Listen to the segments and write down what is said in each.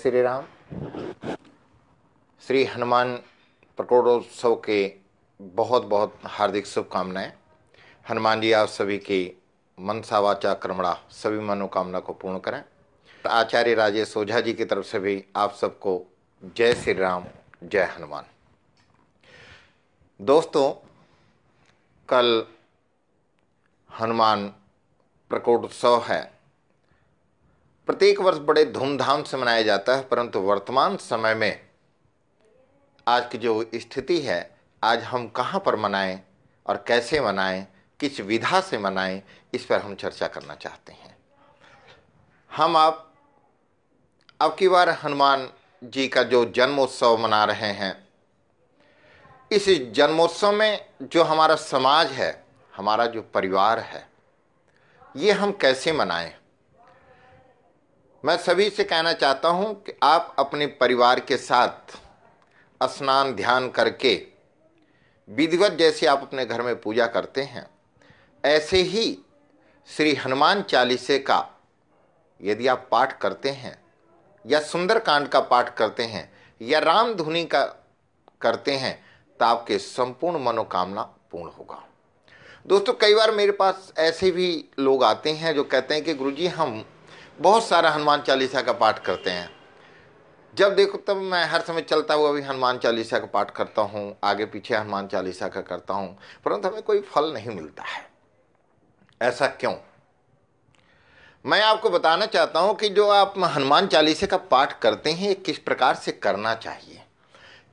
श्री राम श्री हनुमान प्रकटोत्सव के बहुत बहुत हार्दिक शुभकामनाएं हनुमान जी आप सभी की मनसा वाचा क्रमणा सभी मनोकामना को पूर्ण करें आचार्य राजेश ओझा जी की तरफ से भी आप सबको जय श्री राम जय हनुमान दोस्तों कल हनुमान प्रकटोत्सव है प्रत्येक वर्ष बड़े धूमधाम से मनाया जाता है परंतु वर्तमान समय में आज की जो स्थिति है आज हम कहाँ पर मनाएं और कैसे मनाएं किस विधा से मनाएं इस पर हम चर्चा करना चाहते हैं हम आप अब की बार हनुमान जी का जो जन्मोत्सव मना रहे हैं इस जन्मोत्सव में जो हमारा समाज है हमारा जो परिवार है ये हम कैसे मनाएं मैं सभी से कहना चाहता हूँ कि आप अपने परिवार के साथ स्नान ध्यान करके विधिवत जैसे आप अपने घर में पूजा करते हैं ऐसे ही श्री हनुमान चालीसे का यदि आप पाठ करते हैं या सुंदरकांड का पाठ करते हैं या राम का करते हैं तो आपके संपूर्ण मनोकामना पूर्ण होगा दोस्तों कई बार मेरे पास ऐसे भी लोग आते हैं जो कहते हैं कि गुरुजी हम बहुत सारा हनुमान चालीसा का पाठ करते हैं जब देखो तब मैं हर समय चलता हुआ भी हनुमान चालीसा का पाठ करता हूँ आगे पीछे हनुमान चालीसा का करता हूँ परंतु हमें कोई फल नहीं मिलता है ऐसा क्यों मैं आपको बताना चाहता हूँ कि जो आप हनुमान चालीसा का पाठ करते हैं ये किस प्रकार से करना चाहिए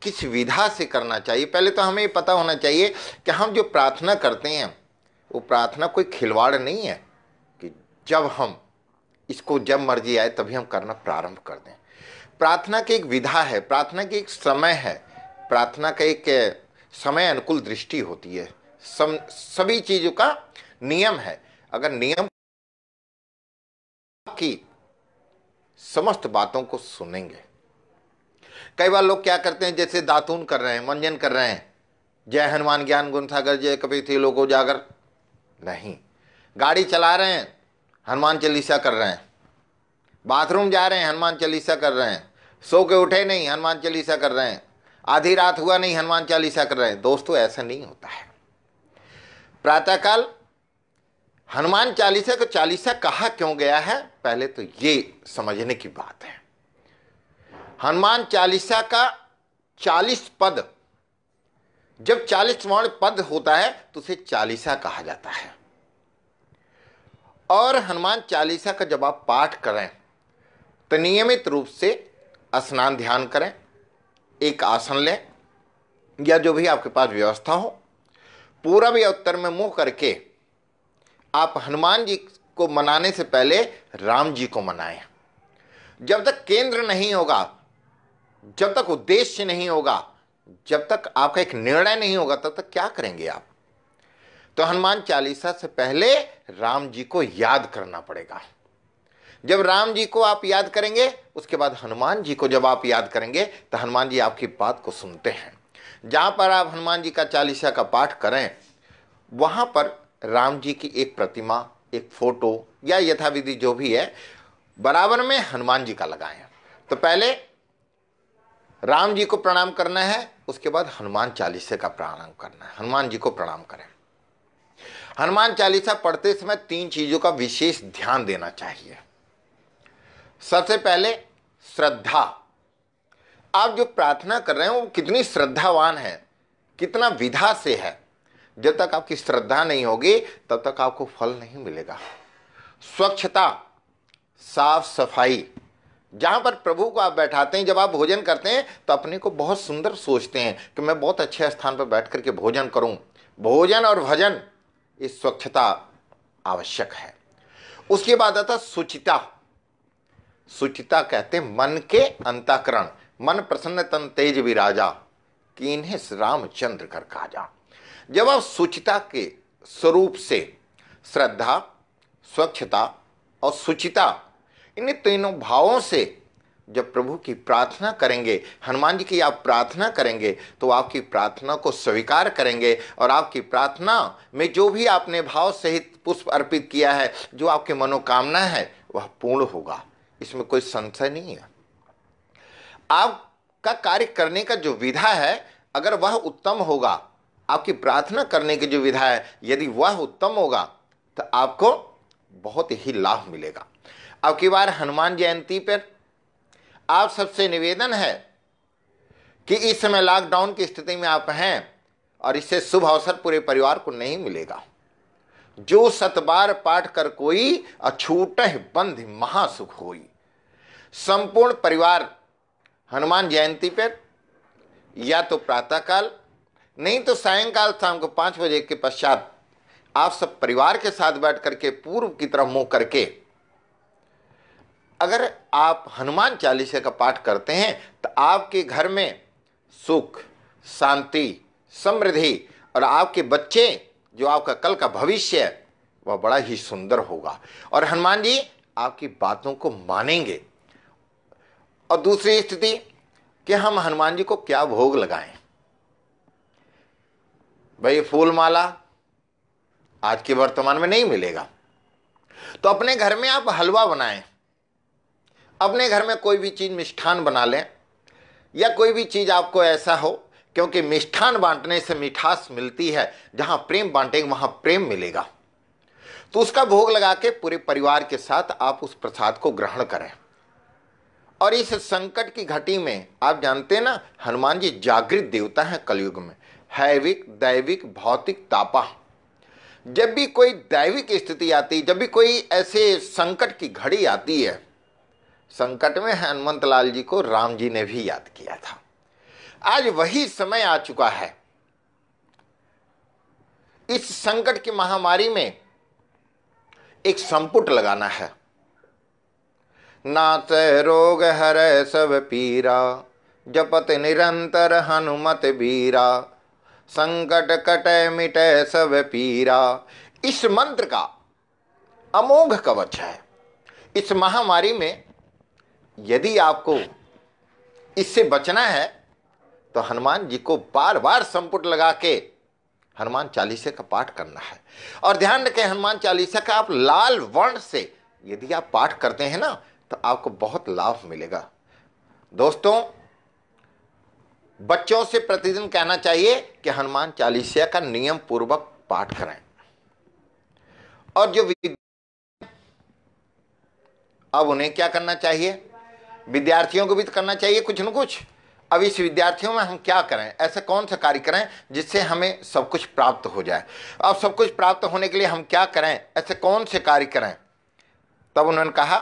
किस विधा से करना चाहिए पहले तो हमें पता होना चाहिए कि हम जो प्रार्थना करते हैं वो प्रार्थना कोई खिलवाड़ नहीं है कि जब हम इसको जब मर्जी आए तभी हम करना प्रारंभ कर दें प्रार्थना की एक विधा है प्रार्थना की एक समय है प्रार्थना का एक समय अनुकूल दृष्टि होती है सम सभी चीज़ों का नियम है अगर नियम की समस्त बातों को सुनेंगे कई बार लोग क्या करते हैं जैसे दातून कर रहे हैं मंजन कर रहे हैं जय हनुमान ज्ञान गुण सागर जय कपी थी लोगों जागर नहीं गाड़ी चला रहे हैं हनुमान चालीसा कर रहे हैं बाथरूम जा रहे हैं हनुमान चालीसा कर रहे हैं सो के उठे नहीं हनुमान चालीसा कर रहे हैं आधी रात हुआ नहीं हनुमान चालीसा कर रहे हैं दोस्तों ऐसा नहीं होता है प्रातःकाल हनुमान चालीसा को चालीसा कहा क्यों गया है पहले तो ये समझने की बात है हनुमान चालीसा का चालीस पद जब चालीस वर्ण पद होता है तो उसे चालीसा कहा जाता है और हनुमान चालीसा का जब आप पाठ करें तो नियमित रूप से स्नान ध्यान करें एक आसन लें या जो भी आपके पास व्यवस्था हो पूरा या उत्तर में मुंह करके आप हनुमान जी को मनाने से पहले राम जी को मनाएं जब तक केंद्र नहीं होगा जब तक उद्देश्य नहीं होगा जब तक आपका एक निर्णय नहीं होगा तब तक क्या करेंगे आप तो हनुमान चालीसा से पहले राम जी को याद करना पड़ेगा जब राम जी को आप याद करेंगे उसके बाद हनुमान जी को जब आप याद करेंगे तो हनुमान जी आपकी बात को सुनते हैं जहाँ पर आप हनुमान जी का चालीसा का पाठ करें वहाँ पर राम जी की एक प्रतिमा एक फोटो या यथाविधि जो भी है बराबर में हनुमान जी का लगाएं तो पहले राम जी को प्रणाम करना है उसके बाद हनुमान चालीसे का प्रणाम करना है हनुमान जी को प्रणाम करें हनुमान चालीसा पढ़ते समय तीन चीजों का विशेष ध्यान देना चाहिए सबसे पहले श्रद्धा आप जो प्रार्थना कर रहे हैं वो कितनी श्रद्धावान है कितना विधा से है जब तक आपकी श्रद्धा नहीं होगी तब तक आपको फल नहीं मिलेगा स्वच्छता साफ सफाई जहां पर प्रभु को आप बैठाते हैं जब आप भोजन करते हैं तो अपने को बहुत सुंदर सोचते हैं कि मैं बहुत अच्छे स्थान पर बैठ करके भोजन करूं भोजन और भजन ये स्वच्छता आवश्यक है उसके बाद आता सुचिता सुचिता कहते मन के अंतकरण मन प्रसन्न तन तेज विराजा कि इन्हें रामचंद्र कर कहा जा जब आप सुचिता के स्वरूप से श्रद्धा स्वच्छता और सुचिता इन तीनों भावों से जब प्रभु की प्रार्थना करेंगे हनुमान जी की आप प्रार्थना करेंगे तो आपकी प्रार्थना को स्वीकार करेंगे और आपकी प्रार्थना में जो भी आपने भाव सहित पुष्प अर्पित किया है जो आपकी मनोकामना है वह पूर्ण होगा इसमें कोई संशय नहीं है आपका कार्य करने का जो विधा है अगर वह उत्तम होगा आपकी प्रार्थना करने की जो विधा है यदि वह उत्तम होगा तो आपको बहुत ही लाभ मिलेगा अब की बार हनुमान जयंती पर आप सबसे निवेदन है कि इस समय लॉकडाउन की स्थिति में आप हैं और इससे शुभ अवसर पूरे परिवार को नहीं मिलेगा जो सतबार पाठ कर कोई अछूट बंध महासुख होई संपूर्ण परिवार हनुमान जयंती पर या तो प्रातःकाल नहीं तो सायंकाल शाम को पांच बजे के पश्चात आप सब परिवार के साथ बैठ करके पूर्व की तरह मुंह करके अगर आप हनुमान चालीसा का पाठ करते हैं तो आपके घर में सुख शांति समृद्धि और आपके बच्चे जो आपका कल का भविष्य है वह बड़ा ही सुंदर होगा और हनुमान जी आपकी बातों को मानेंगे और दूसरी स्थिति कि हम हनुमान जी को क्या भोग लगाएं भाई फूल माला आज के वर्तमान में नहीं मिलेगा तो अपने घर में आप हलवा बनाएं अपने घर में कोई भी चीज़ मिष्ठान बना लें या कोई भी चीज़ आपको ऐसा हो क्योंकि मिष्ठान बांटने से मिठास मिलती है जहाँ प्रेम बांटेंगे वहाँ प्रेम मिलेगा तो उसका भोग लगा के पूरे परिवार के साथ आप उस प्रसाद को ग्रहण करें और इस संकट की घटी में आप जानते हैं ना हनुमान जी जागृत देवता हैं कलयुग में हैविक दैविक भौतिक तापा जब भी कोई दैविक स्थिति आती जब भी कोई ऐसे संकट की घड़ी आती है संकट में हनुमंत लाल जी को राम जी ने भी याद किया था आज वही समय आ चुका है इस संकट की महामारी में एक संपुट लगाना है नाच रोग हर सब पीरा जपत निरंतर हनुमत बीरा संकट कट मिटे सब पीरा इस मंत्र का अमोघ कवच है इस महामारी में यदि आपको इससे बचना है तो हनुमान जी को बार बार संपुट लगा के हनुमान चालीसा का पाठ करना है और ध्यान रखें हनुमान चालीसा का आप लाल वर्ण से यदि आप पाठ करते हैं ना तो आपको बहुत लाभ मिलेगा दोस्तों बच्चों से प्रतिदिन कहना चाहिए कि हनुमान चालीसा का नियम पूर्वक पाठ करें और जो अब उन्हें क्या करना चाहिए विद्यार्थियों को भी तो करना चाहिए कुछ न कुछ अब इस विद्यार्थियों में हम क्या करें ऐसा कौन सा कार्य करें जिससे हमें सब कुछ प्राप्त हो जाए अब सब कुछ प्राप्त होने के लिए हम क्या करें ऐसे कौन से कार्य करें तब उन्होंने कहा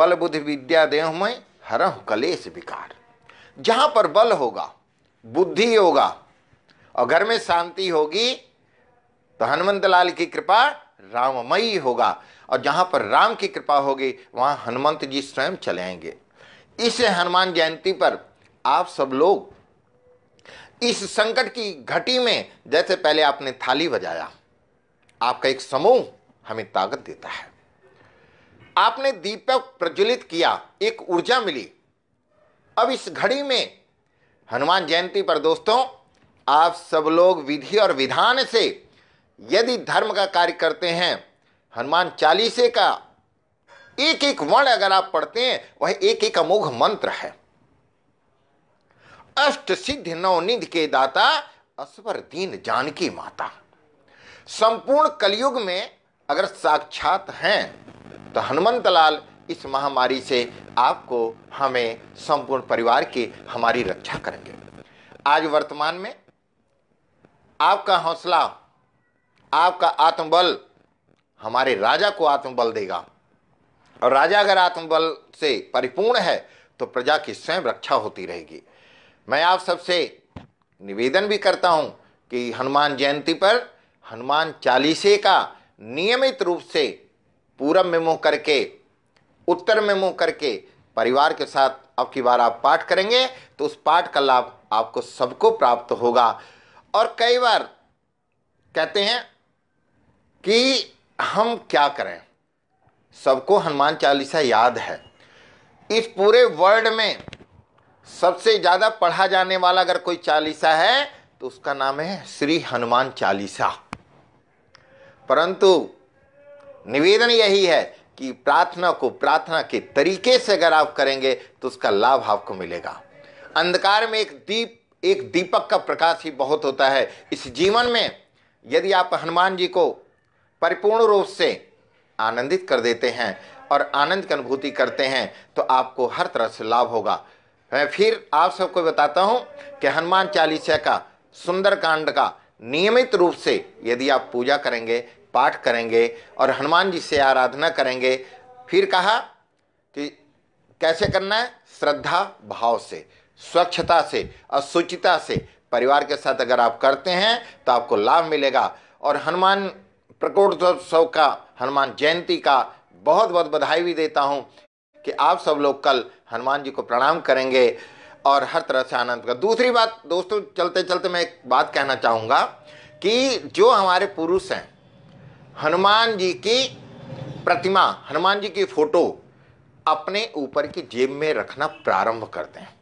बल बुद्धि विद्या देह में हरह कलेश विकार जहाँ पर बल होगा बुद्धि होगा और घर में शांति होगी तो हनुमंत लाल की कृपा राममयी होगा और जहाँ पर राम की कृपा होगी वहाँ हनुमंत जी स्वयं चलेंगे इस हनुमान जयंती पर आप सब लोग इस संकट की घटी में जैसे पहले आपने थाली बजाया आपका एक समूह हमें ताकत देता है आपने दीपक प्रज्वलित किया एक ऊर्जा मिली अब इस घड़ी में हनुमान जयंती पर दोस्तों आप सब लोग विधि और विधान से यदि धर्म का कार्य करते हैं हनुमान चालीसे का एक एक वर्ण अगर आप पढ़ते हैं वह एक एक अमोघ मंत्र है अष्ट सिद्ध नवनिध के दाता अस्वर दीन जानकी माता संपूर्ण कलयुग में अगर साक्षात हैं तो हनुमत लाल इस महामारी से आपको हमें संपूर्ण परिवार की हमारी रक्षा करेंगे आज वर्तमान में आपका हौसला आपका आत्मबल हमारे राजा को आत्मबल देगा और राजा अगर आत्मबल से परिपूर्ण है तो प्रजा की स्वयं रक्षा होती रहेगी मैं आप सबसे निवेदन भी करता हूँ कि हनुमान जयंती पर हनुमान चालीसे का नियमित रूप से पूरब में मुँह करके उत्तर में मुँह करके परिवार के साथ अब की बार आप पाठ करेंगे तो उस पाठ का लाभ आपको सबको प्राप्त होगा और कई बार कहते हैं कि हम क्या करें सबको हनुमान चालीसा याद है इस पूरे वर्ल्ड में सबसे ज़्यादा पढ़ा जाने वाला अगर कोई चालीसा है तो उसका नाम है श्री हनुमान चालीसा परंतु निवेदन यही है कि प्रार्थना को प्रार्थना के तरीके से अगर आप करेंगे तो उसका लाभ आपको मिलेगा अंधकार में एक दीप एक दीपक का प्रकाश ही बहुत होता है इस जीवन में यदि आप हनुमान जी को परिपूर्ण रूप से आनंदित कर देते हैं और आनंद की अनुभूति करते हैं तो आपको हर तरह से लाभ होगा मैं फिर आप सबको बताता हूँ कि हनुमान चालीसा का सुंदरकांड का नियमित रूप से यदि आप पूजा करेंगे पाठ करेंगे और हनुमान जी से आराधना करेंगे फिर कहा कि कैसे करना है श्रद्धा भाव से स्वच्छता से और शुचिता से परिवार के साथ अगर आप करते हैं तो आपको लाभ मिलेगा और हनुमान प्रकोटोत्सव का हनुमान जयंती का बहुत बहुत बधाई भी देता हूँ कि आप सब लोग कल हनुमान जी को प्रणाम करेंगे और हर तरह से आनंद का दूसरी बात दोस्तों चलते चलते मैं एक बात कहना चाहूँगा कि जो हमारे पुरुष हैं हनुमान जी की प्रतिमा हनुमान जी की फोटो अपने ऊपर की जेब में रखना प्रारंभ करते हैं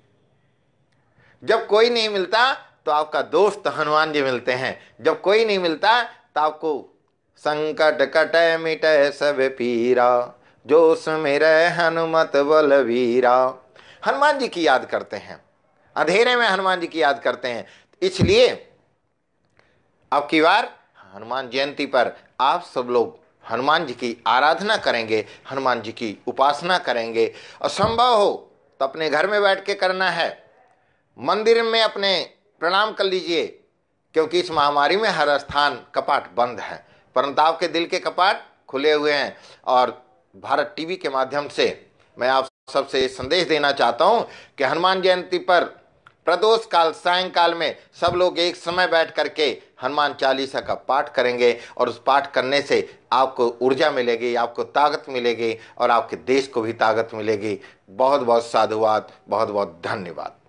जब कोई नहीं मिलता तो आपका दोस्त हनुमान जी मिलते हैं जब कोई नहीं मिलता तो आपको संकट कट मिट सब पीरा जोश में रह हनुमत बलवीरा हनुमान जी की याद करते हैं अंधेरे में हनुमान जी की याद करते हैं इसलिए अब की बार हनुमान जयंती पर आप सब लोग हनुमान जी की आराधना करेंगे हनुमान जी की उपासना करेंगे और संभव हो तो अपने घर में बैठ के करना है मंदिर में अपने प्रणाम कर लीजिए क्योंकि इस महामारी में हर स्थान कपाट बंद है परंताप के दिल के कपाट खुले हुए हैं और भारत टीवी के माध्यम से मैं आप सबसे संदेश देना चाहता हूं कि हनुमान जयंती पर प्रदोष काल सायंकाल में सब लोग एक समय बैठ करके हनुमान चालीसा का पाठ करेंगे और उस पाठ करने से आपको ऊर्जा मिलेगी आपको ताकत मिलेगी और आपके देश को भी ताकत मिलेगी बहुत बहुत साधुवाद बहुत बहुत धन्यवाद